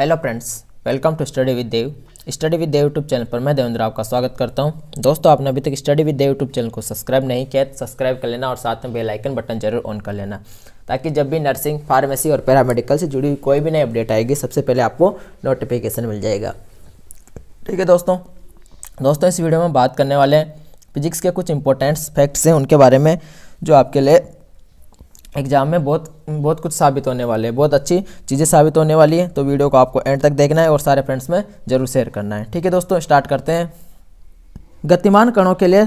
hello friends welcome to study with Dev study with Dev YouTube channel पर मैं देवेंद्र आपका स्वागत करता हूं दोस्तों आपने अभी तक study with Dev YouTube channel को सब्सक्राइब नहीं किया तो सब्सक्राइब कर लेना और साथ में बेल आइकन बटन जरूर ऑन कर लेना ताकि जब भी नर्सिंग फार्मेसी और पैरामेडिकल से जुड़ी हुई कोई भी नई अपडेट आएगी सबसे पहले आपको नोटिफिकेशन मिल जाएगा ठीक है दोस्तों दोस्तों इस वीडियो में बात करने वाले हैं फिजिक्स के कुछ इंपॉर्टेंट्स फैक्ट्स हैं उनके बारे में जो आपके लिए एग्जाम में बहुत बहुत कुछ साबित होने वाले हैं बहुत अच्छी चीज़ें साबित होने वाली हैं तो वीडियो को आपको एंड तक देखना है और सारे फ्रेंड्स में जरूर शेयर करना है ठीक है दोस्तों स्टार्ट करते हैं गतिमान कणों के लिए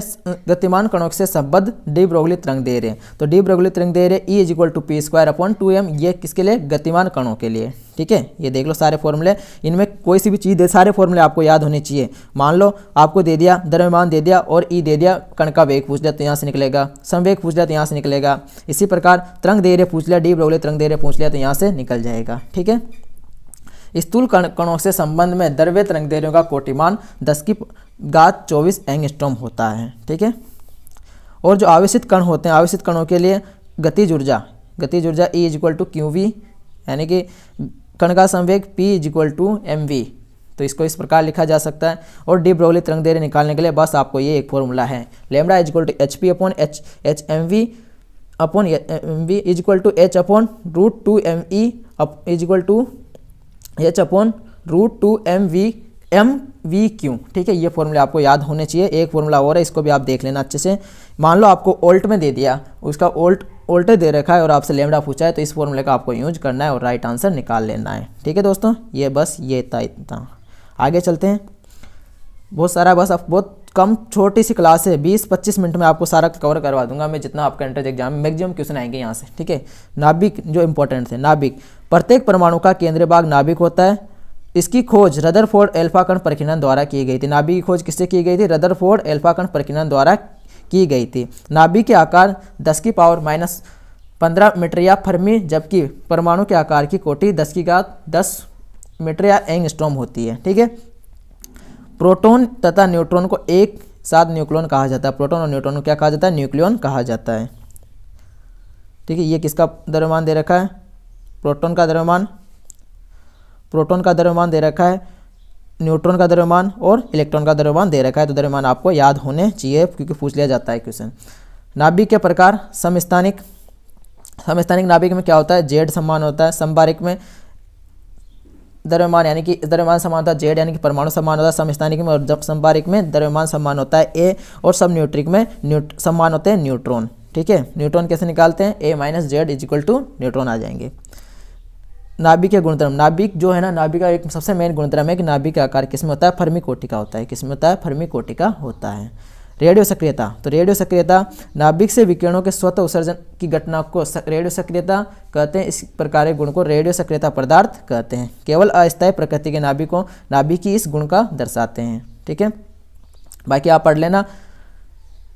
गतिमान कणों से संबद्ध डी ब्रोगली तरंग दे रहे हैं तो डी ब्रोगली तरंग दे रहे E is equal to P square upon two M ये किसके लिए गतिमान कणों के लिए ठीक है ये देख लो सारे फॉर्मूले इनमें कोई सी भी चीज़ दे सारे फॉर्मूले आपको याद होने चाहिए मान लो आपको दे दिया दरम्यमान दे दिया और ई e दे दिया कण का वेग पूछ लिया तो यहाँ से निकलेगा संवेग पूछ लिया तो यहाँ से निकलेगा इसी प्रकार तरंग दे रहे पूछ लिया डी ब्रोगली तरंग दे रहे पूछ लिया तो यहाँ से निकल जाएगा ठीक है स्थूल कण कणों से संबंध में द्रव्य तरंगदैर्यों का कोटिमान दस की गात चौबीस एंगस्टोम होता है ठीक है और जो आवेशित कण होते हैं आवेशित कणों के लिए गतिज ऊर्जा गतिज ऊर्जा E is equal to Q V यानी कि कण का संवेग P is equal to M V तो इसको इस प्रकार लिखा जा सकता है और डी ब्रोली तरंग देरी निकालने के लिए बस आपको ये एक फॉर्मूला है lambda is equal to H P upon H H M V upon M V is equal to H upon root two M E is equal to H upon root two M V M V Q ठीक है ये formula आपको याद होने चाहिए एक formula और है इसको भी आप देख लेना अच्छे से मान लो आपको ओल्ट में दे दिया उसका ओल्ट ओल्टे दे रखा है और आपसे लेमडा पूछा है तो इस फॉर्मूले का आपको यूज करना है और राइट आंसर निकाल लेना है ठीक है दोस्तों ये बस ये इतना इतना आगे चलते हैं बहुत सारा बस आप बहुत कम छोटी सी क्लास है बीस पच्चीस मिनट में आपको सारा कवर करवा दूंगा मैं जितना आपका एंट्रेंस एग्जाम मैक्सिमम क्वेश्चन आएंगे यहाँ से ठीक है नाभिक जो इंपॉर्टेंट थे नाभिक प्रत्येक परमाणु का केंद्रीय भाग नाभिक होता है इसकी खोज रदरफोर्ड एल्फाकण प्रकिनन द्वारा की गई थी नाभिक की खोज किससे की गई थी रदरफोर्ड एल्फाकण प्रकिनन द्वारा की गई थी नाभिक के आकार दस की पावर माइनस पंद्रह मीटर या फर्मी जबकि परमाणु के आकार की कोटि दस की घात दस मीटर या एंग होती है ठीक है प्रोटॉन तथा न्यूट्रॉन को एक साथ न्यूक्लियन कहा जाता है प्रोटॉन और न्यूट्रॉन को क्या कहा जाता है न्यूक्लियन कहा जाता है ठीक है ये किसका द्रव्यमान दे रखा है प्रोटॉन का द्रव्यमान प्रोटॉन का द्रव्यमान दे रखा है न्यूट्रॉन का द्रव्यमान और इलेक्ट्रॉन का द्रव्यमान दे रखा है तो द्रव्यमान आपको याद होने चाहिए क्योंकि पूछ लिया जाता है क्वेश्चन नाभिक के प्रकार समस्थानिक समस्थानिक नाभिक में क्या होता है जेड सम्मान होता है संबारिक में द्रव्यमान यानी कि द्रव्यमान समान होता है जेड यानी कि परमाणु समान होता है समस्थानिक में और जब संभारिक में द्रव्यमान समान होता है ए और सब न्यूट्रिक में न्यूट समान होते हैं न्यूट्रॉन ठीक है न्यूट्रॉन कैसे निकालते हैं A minus Z is equal to neutron आ जाएंगे नाभिक के गुणधर्म नाभिक जो है ना नाभिक का एक सबसे मेन गुणधर्म है कि नाभिक का आकार किसमें होता है फर्मी कोटिका होता है किसमें होता है फर्मी कोटिका होता है रेडियो सक्रियता तो रेडियो सक्रियता नाभिक से विकिरणों के स्वतः उत्सर्जन की घटना को रेडियो सक्रियता कहते हैं इस प्रकार के गुण को रेडियो सक्रियता पदार्थ कहते हैं केवल अस्थायी प्रकृति के नाभिकों नाभिक की इस गुण का दर्शाते हैं ठीक है बाकी आप पढ़ लेना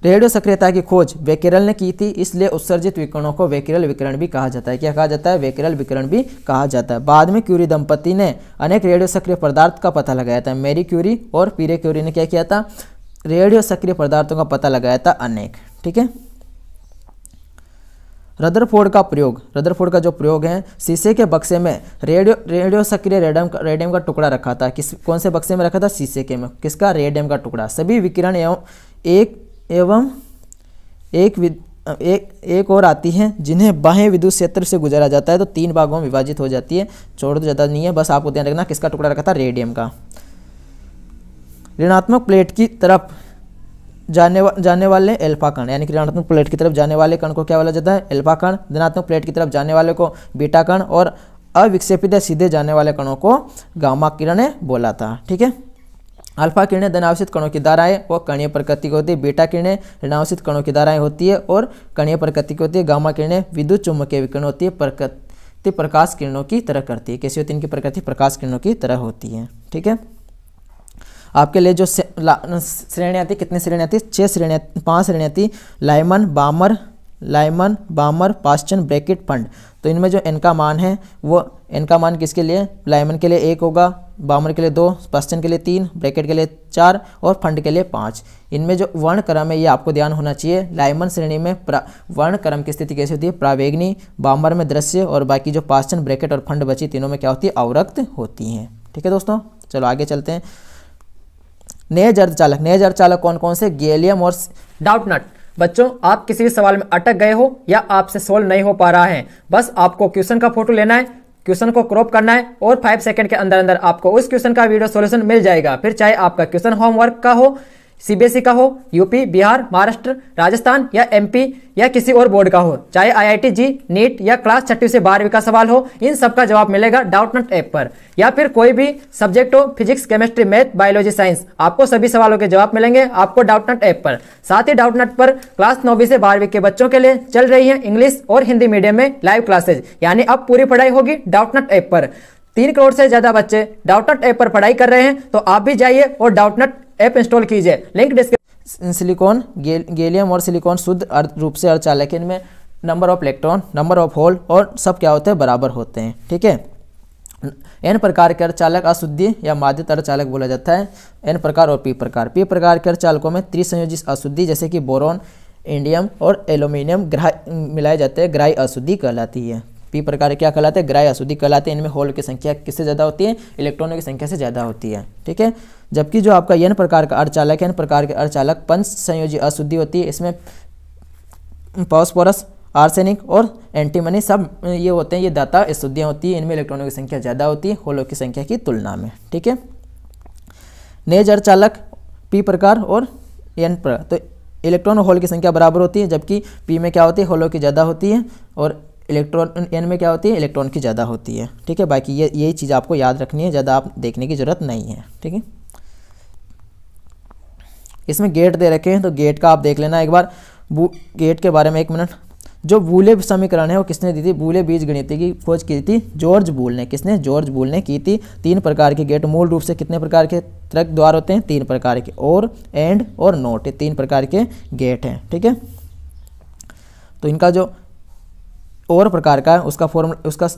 रेडियो सक्रियता की खोज वेकिरल ने की थी इसलिए उत्सर्जित विकिरणों को वेकिरल विकिरण भी कहा जाता है क्या कहा जाता है वेकिरल विकिरण भी कहा जाता है बाद में क्यूरी दंपति ने अनेक रेडियो सक्रिय पदार्थ का पता लगाया था मेरी क्यूरी और पीरे क्यूरी ने क्या किया था रेडियो सक्रिय पदार्थों का पता लगाया था अनेक ठीक है रदरफोर्ड का प्रयोग रदरफोर्ड का जो प्रयोग है शीशे के बक्से में रेडियो रेडियो सक्रिय रेडियम का रेडियम का टुकड़ा रखा था किस कौन से बक्से में रखा था शीशे के में किसका रेडियम का टुकड़ा सभी विकिरण एवं एक एवं एक विद, एक एक और आती है जिन्हें बाह्य विद्युत क्षेत्र से गुजारा जाता है तो तीन भागों में विभाजित हो जाती है छोड़ तो ज़्यादा नहीं है बस आपको ध्यान रखना किसका टुकड़ा रखा था रेडियम का ऋणात्मक प्लेट की तरफ जाने वा, जाने वाले एल्फा कण यानी कि ऋणात्मक प्लेट की तरफ जाने वाले कण को क्या बोला जाता है एल्फा कण धनात्मक प्लेट की तरफ जाने वाले को बीटा कण और अविक्षेपित सीधे जाने वाले कणों को गामा किरणें बोला था ठीक है अल्फा किरणें धनावशित कणों की धाराएं वो कणीय प्रकृति की होती है बीटा किरणें ऋणावशित कणों की धाराएं होती है और कणीय प्रकृति की होती है गामा किरणें विद्युत चुंबकीय विकिरण होती है प्रकृति प्रकाश किरणों की तरह करती है कैसी होती है इनकी प्रकृति प्रकाश किरणों की तरह होती है ठीक है आपके लिए जो श्रेणी आती कितनी श्रेणी आती छः श्रेणी पाँच श्रेणी आती Lyman Balmer Lyman Balmer Paschen Brackett Pfund तो इनमें जो इनका मान है वो इनका मान किसके लिए लाइमन के लिए एक होगा बामर के लिए दो पास्चन के लिए तीन ब्रैकेट के लिए चार और फंड के लिए पाँच इनमें जो वर्ण क्रम है ये आपको ध्यान होना चाहिए लाइमन श्रेणी में वर्ण क्रम की स्थिति कैसी होती है प्रावेग्नि बामर में दृश्य और बाकी जो पास्चन ब्रैकेट और फंड बची तीनों में क्या होती है अवरक्त होती हैं ठीक है दोस्तों चलो आगे चलते हैं नए जर्द चालक नए जर्द चालक कौन कौन से गैलियम और डाउट नट बच्चों आप किसी भी सवाल में अटक गए हो या आपसे सोल्व नहीं हो पा रहा है बस आपको क्वेश्चन का फोटो लेना है क्वेश्चन को क्रॉप करना है और फाइव सेकंड के अंदर अंदर आपको उस क्वेश्चन का वीडियो सॉल्यूशन मिल जाएगा फिर चाहे आपका क्वेश्चन होमवर्क का हो सीबीएसई का हो यूपी बिहार महाराष्ट्र राजस्थान या एमपी या किसी और बोर्ड का हो चाहे आईआईटी जी नीट या क्लास छठी से बारहवीं का सवाल हो इन सब का जवाब मिलेगा डाउटनट ऐप पर या फिर कोई भी सब्जेक्ट हो physics chemistry math biology science आपको सभी सवालों के जवाब मिलेंगे आपको डाउट नट ऐप पर साथ ही नट पर क्लास नौवीं से बारहवीं के बच्चों के लिए चल रही है इंग्लिश और हिंदी मीडियम में लाइव क्लासेज यानी अब पूरी पढ़ाई होगी डाउट नट ऐप पर तीन करोड़ से ज्यादा बच्चे डाउटनट ऐप पर पढ़ाई कर रहे हैं तो आप भी जाइए और डाउटनट ऐप इंस्टॉल कीजिए लिंक डिस्क्रिप्शन सिलिकॉन गे, गेलियम और सिलिकॉन शुद्ध रूप से लेकिन इनमें number of electron number of hole और सब क्या होते हैं बराबर होते हैं ठीक है एन प्रकार के अर्चालक अशुद्धि या माध्य अर्चालक बोला जाता है एन प्रकार और पी प्रकार पी प्रकार के अर्चालकों में त्रिसंयोजित अशुद्धि जैसे कि बोरॉन इंडियम और एल्यूमिनियम ग्राह मिलाए जाते हैं ग्राही अशुद्धि कहलाती है पी प्रकार क्या कहलाते हैं ग्राय अशुद्धि कहलाते हैं इनमें होल की संख्या किससे ज़्यादा होती है इलेक्ट्रॉनों की संख्या से ज़्यादा होती है ठीक है जबकि जो आपका यन प्रकार का अर्चालक है प्रकार के अर्चालक पंच संयोजी अशुद्धि होती है इसमें पॉस्पोरस आर्सेनिक और एंटीमनी सब ये होते हैं ये दाता अशुद्धियाँ होती हैं इनमें इलेक्ट्रॉनों की संख्या ज़्यादा होती है होलों की संख्या की तुलना में ठीक है नेज अर्चालक पी प्रकार और एन प्रकार तो इलेक्ट्रॉन होल की संख्या बराबर होती है जबकि पी में क्या होती है होलों की ज़्यादा होती है और इलेक्ट्रॉन एन में क्या होती है इलेक्ट्रॉन की ज़्यादा होती है ठीक है बाकी ये यही चीज़ आपको याद रखनी है ज़्यादा आप देखने की ज़रूरत नहीं है ठीक है इसमें गेट दे रखे हैं तो गेट का आप देख लेना एक बार गेट के बारे में एक मिनट जो बूले समीकरण है वो किसने दी थी बूले बीज गणित की खोज की थी जॉर्ज बूल ने किसने जॉर्ज बूल ने की थी तीन प्रकार के गेट मूल रूप से कितने प्रकार के त्रक द्वार होते हैं तीन प्रकार के और एंड और नोट तीन प्रकार के गेट हैं ठीक है तो इनका जो और प्रकार का उसका फॉर्म उसका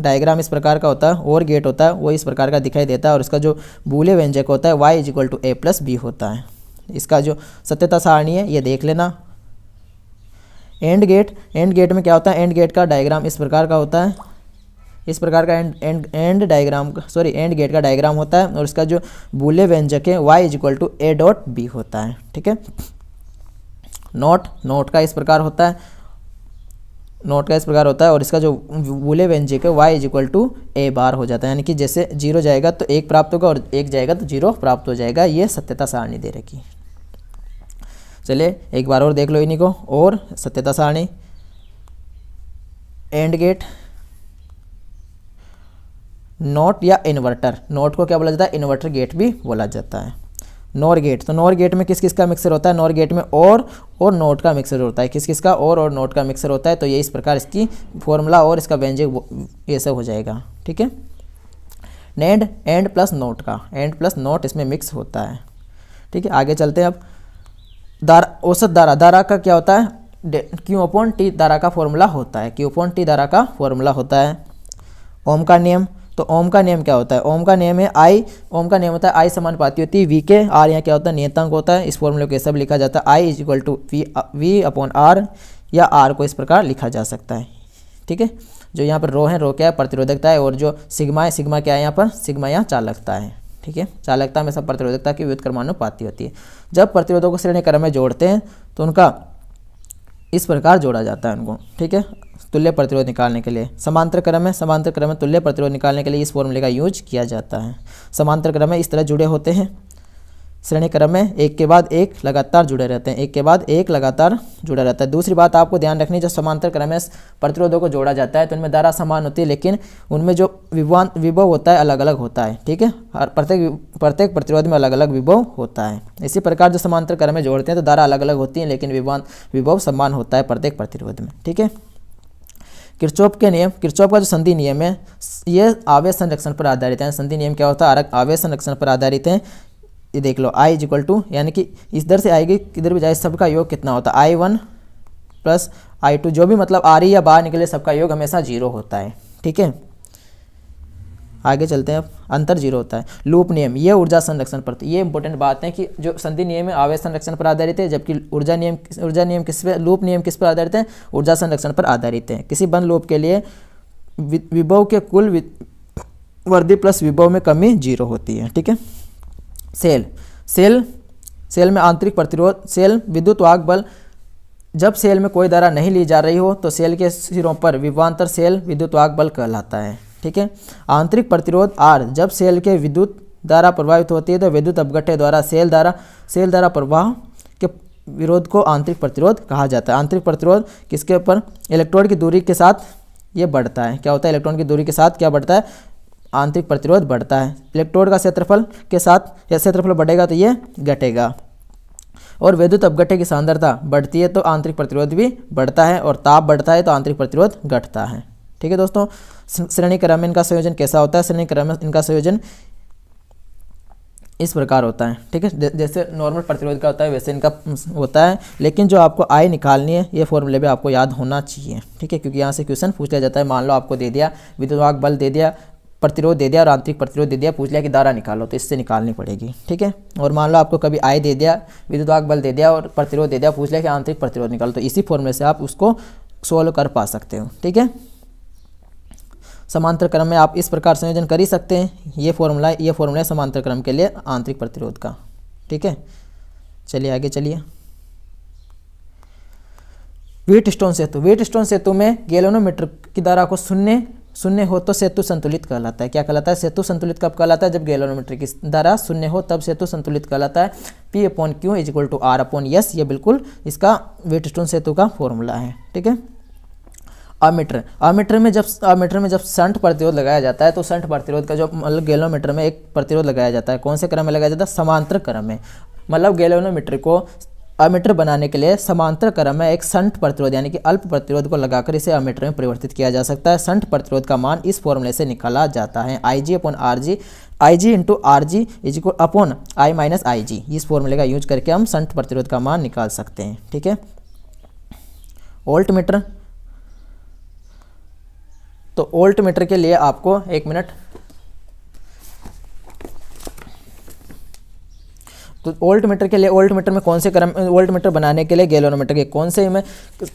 डायग्राम इस प्रकार का होता है और गेट होता है वो इस प्रकार का दिखाई देता है और उसका जो बूले व्यंजक होता है Y is equal to A plus B होता है इसका जो सत्यता सारणी है ये देख लेना एंड गेट एंड गेट में क्या होता है एंड गेट का डायग्राम इस प्रकार का होता है इस प्रकार का and and and diagram sorry and gate का डायग्राम होता है और इसका जो बूले व्यंजक है Y is equal to A dot B होता है ठीक है नोट नोट का इस प्रकार होता है नोट का इस प्रकार होता है और इसका जो वूले व्यंजक है Y is equal to A bar हो जाता है यानी कि जैसे जीरो जाएगा तो एक प्राप्त होगा और एक जाएगा तो जीरो प्राप्त हो जाएगा ये सत्यता सारणी दे रखी चलिए एक बार और देख लो इन्हीं को और सत्यता सारणी एंड गेट नोट या इन्वर्टर नोट को क्या बोला जाता है इन्वर्टर गेट भी बोला जाता है नॉर गेट तो नॉर गेट में किस किस का मिक्सर होता है नॉर गेट में और और नोट का मिक्सर होता है किस किस का और और नोट का मिक्सर होता है तो ये इस प्रकार इसकी फॉर्मूला और इसका व्यंजक ये सब हो जाएगा ठीक है नैंड एंड प्लस नोट का एंड प्लस नोट इसमें मिक्स होता है ठीक है आगे चलते हैं अब दारा औसत दारा दारा का क्या होता है क्यू अपॉन टी दारा का फॉर्मूला होता है क्यू अपॉन टी दारा का फॉर्मूला होता है ओम का नियम तो ओम का नियम क्या होता है ओम का नियम है आई ओम का नियम होता है आई समान पाती होती है वी के आर यहाँ क्या होता है नियतांक होता है इस फॉर्मूले के सब लिखा जाता है I is equal to V V upon R या आर को इस प्रकार लिखा जा सकता है ठीक है जो यहाँ पर रो है रो क्या है प्रतिरोधकता है और जो सिग्मा है सिग्मा क्या है यहाँ पर सिग्मा यहाँ चालकता है ठीक है चालकता में सब प्रतिरोधकता की व्युत क्रमानुपाती होती है जब प्रतिरोधों को श्रेणी क्रम में जोड़ते हैं तो उनका इस प्रकार जोड़ा जाता है उनको ठीक है तुल्य प्रतिरोध निकालने के लिए समांतर क्रम है समांतर क्रम में तुल्य प्रतिरोध निकालने के लिए इस फॉर्मूले का यूज किया जाता है समांतर क्रम में इस तरह जुड़े होते हैं श्रेणी क्रम में एक के बाद एक लगातार जुड़े रहते हैं एक के बाद एक लगातार जुड़ा रहता है दूसरी बात आपको ध्यान रखनी जब समांतर क्रम में प्रतिरोधों को जोड़ा जाता है तो उनमें धारा समान होती है लेकिन उनमें जो विवान विभव होता है अलग अलग होता है ठीक है हर प्रत्येक प्रत्येक प्रतिरोध में अलग अलग विभव होता है इसी प्रकार जो समांतर क्रम में जोड़ते हैं तो धारा अलग अलग होती है लेकिन विवान विभव समान होता है प्रत्येक प्रतिरोध में ठीक है किरचोप के नियम किरचोप का जो संधि नियम है ये आवेश संरक्षण पर आधारित है संधि नियम क्या होता है आवेश संरक्षण पर आधारित है ये देख लो आई इज इक्वल टू यानी कि इस दर से आएगी किधर भी जाए सबका योग कितना होता है I one plus I two जो भी मतलब आ रही e या बाहर निकले सबका योग हमेशा जीरो होता है ठीक है आगे चलते हैं अब अंतर जीरो होता है लूप नियम ये ऊर्जा संरक्षण पर ये इंपॉर्टेंट बात है कि जो संधि नियम है आवेश संरक्षण पर आधारित है जबकि ऊर्जा नियम ऊर्जा नियम किस पर लूप नियम किस पर आधारित है ऊर्जा संरक्षण पर आधारित है किसी बंद लूप के लिए विभव के कुल वर्दी प्लस विभव में कमी जीरो होती है ठीक है सेल सेल सेल में आंतरिक प्रतिरोध सेल विद्युत वाहक बल जब सेल में कोई धारा नहीं ली जा रही हो तो सेल के सिरों पर विवांतर सेल विद्युत वाहक बल कहलाता है ठीक है आंतरिक प्रतिरोध आर जब सेल के विद्युत धारा प्रभावित होती है तो विद्युत अपघटे द्वारा सेल धारा सेल धारा प्रवाह के विरोध को आंतरिक प्रतिरोध कहा जाता है आंतरिक प्रतिरोध किसके ऊपर इलेक्ट्रॉन की दूरी के साथ ये बढ़ता है क्या होता है इलेक्ट्रॉन की दूरी के साथ क्या बढ़ता है आंतरिक प्रतिरोध बढ़ता है इलेक्ट्रोड का क्षेत्रफल के साथ यह क्षेत्रफल बढ़ेगा तो ये घटेगा और विद्युत अपघटे की सांद्रता बढ़ती है तो आंतरिक प्रतिरोध भी बढ़ता है और ताप बढ़ता है तो आंतरिक प्रतिरोध घटता है ठीक है दोस्तों श्रेणी क्रम में इनका संयोजन कैसा होता है श्रेणी क्रम में इनका संयोजन इस प्रकार होता है ठीक है जैसे नॉर्मल प्रतिरोध का होता है वैसे इनका होता है लेकिन जो आपको आई निकालनी है ये फॉर्मूले भी आपको याद होना चाहिए ठीक है क्योंकि यहाँ से क्वेश्चन पूछ लिया जाता है मान लो आपको दे दिया विद्युत बल दे दिया प्रतिरोध दे दिया और आंतरिक प्रतिरोध दे दिया पूछ लिया कि दारा निकालो तो इससे निकालनी पड़ेगी ठीक है और मान लो आपको कभी आय दे दिया विद्युत बल दे दिया और प्रतिरोध दे दिया पूछ लिया कि आंतरिक प्रतिरोध निकालो तो इसी फॉर्मूले से आप उसको सोल्व कर पा सकते हो ठीक है समांतर क्रम में आप इस प्रकार संयोजन कर ही सकते हैं ये फॉर्मूला ये फॉर्मूला है समांतर क्रम के लिए आंतरिक प्रतिरोध का ठीक है चलिए आगे चलिए वीट स्टोन सेतु वीट स्टोन सेतु में गैलोनोमीटर की धारा को शून्य शून्य हो तो सेतु संतुलित कहलाता है क्या कहलाता है सेतु संतुलित कब कहलाता है जब गैलोनोमीटर की धारा शून्य हो तब सेतु संतुलित कहलाता है P upon Q is equal to R upon S ये बिल्कुल इसका वेटस्टोन सेतु का फॉर्मूला है ठीक है अमीटर अमीटर में जब अमीटर में जब संट प्रतिरोध लगाया जाता है तो संठ प्रतिरोध का जो मतलब गैलोमीटर में एक प्रतिरोध लगाया जाता है कौन से क्रम में लगाया जाता है समांतर क्रम में मतलब गैलोनोमीटर को अमीटर बनाने के लिए समांतर क्रम में एक संट प्रतिरोध यानी कि अल्प प्रतिरोध को लगाकर इसे अमीटर में परिवर्तित किया जा सकता है संट प्रतिरोध का मान इस फॉर्मूले से निकाला जाता है I G upon R G I G into R G is equal upon I minus I G इस फॉर्मूले का यूज करके हम संट प्रतिरोध का मान निकाल सकते हैं ठीक है ओल्ट मीटर तो ओल्ट मीटर के लिए आपको एक मिनट ओल्ट मीटर के लिए ओल्ट मीटर में कौन से क्रम ओल्ट मीटर बनाने के लिए गैलोनोमीटर के कौन से में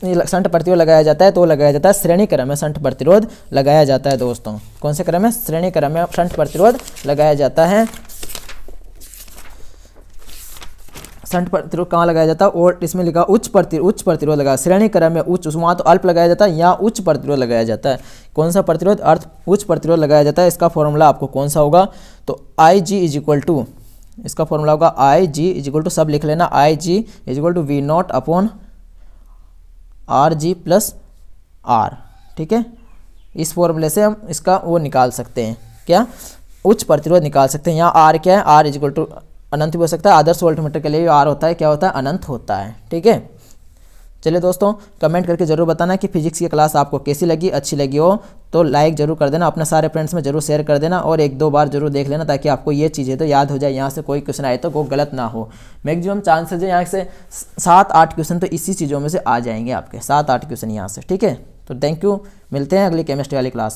संठ प्रतिरोध लगाया जाता है तो लगाया जाता है श्रेणी क्रम में संठ प्रतिरोध लगाया जाता है दोस्तों कौन से क्रम में श्रेणी क्रम में संठ प्रतिरोध लगाया जाता है संट प्रतिरोध कहाँ लगाया जाता है और इसमें लिखा उच्च प्रति उच्च प्रतिरोध लगा श्रेणी क्रम में उच्च वहाँ तो अल्प लगाया जाता है यहाँ उच्च प्रतिरोध लगाया जाता है कौन सा प्रतिरोध अर्थ उच्च प्रतिरोध लगाया जाता है इसका फॉर्मूला आपको कौन सा होगा तो I G is equal to इसका फॉर्मूला होगा आई जी इजिक्वल टू सब लिख लेना I G is equal to V naught upon R G plus R ठीक है इस फॉर्मूले से हम इसका वो निकाल सकते हैं क्या उच्च प्रतिरोध निकाल सकते हैं यहाँ आर क्या है आर इजिक्वल टू अनंत भी हो सकता है आदर्श वोल्टमीटर के लिए भी आर होता है क्या होता है अनंत होता है ठीक है चलिए दोस्तों कमेंट करके ज़रूर बताना कि फिजिक्स की क्लास आपको कैसी लगी अच्छी लगी हो तो लाइक ज़रूर कर देना अपने सारे फ्रेंड्स में ज़रूर शेयर कर देना और एक दो बार जरूर देख लेना ताकि आपको ये चीज़ें तो याद हो जाए यहाँ से कोई क्वेश्चन आए तो वो गलत ना हो मैक्सिमम चांसेज है यहाँ से सात आठ क्वेश्चन तो इसी चीज़ों में से आ जाएंगे आपके सात आठ क्वेश्चन यहाँ से ठीक है तो थैंक यू मिलते हैं अगली केमिस्ट्री वाली क्लास में